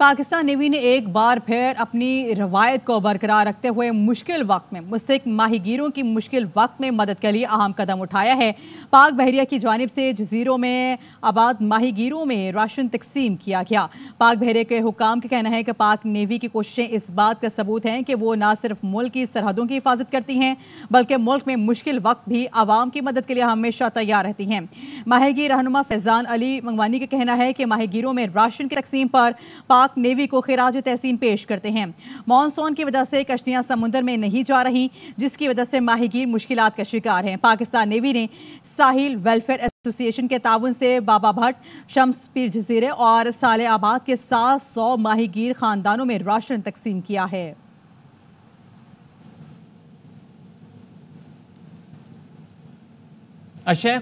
Pakistan navy ने एक बार फिर अपनी रवायत को बरकरार रखते हुए मुश्किल वक्त में मुस्तक माहिगीरों की मुश्किल वक्त में मदद के लिए अहम कदम उठाया है पाक बहरिया की जानब से जजीरों में आबाद माहिगीरों में राशन तकसीम किया गया पाक बहरिया के हुकाम का कहना है कि पाक नेवी की कोशिशें इस बात का सबूत हैं कि वो ना सिर्फ मुल्क की सरहदों की हिफाजत करती हैं बल्कि मुल्क में मुश्किल वक्त भी आवाम की मदद के लिए हमेशा तैयार रहती हैं माहगी रहनुमा फैजान अली मंगवानी का कहना है कि माहिगीरों में राशन की तकसीम पर पाक पाक नेवी को खराज तहसीन पेश करते हैं मानसून की वजह से कश्तियां समुंदर में नहीं जा रही जिसकी वजह से माहिगीर मुश्किल का शिकार हैं पाकिस्तान नेवी ने साहिल वेलफेयर एसोसिएशन के ताउन से बाबा भट्ट शम्स पीर जजीरे और साल आबाद के सात सौ माहिगीर खानदानों में राशन तकसीम किया है अशय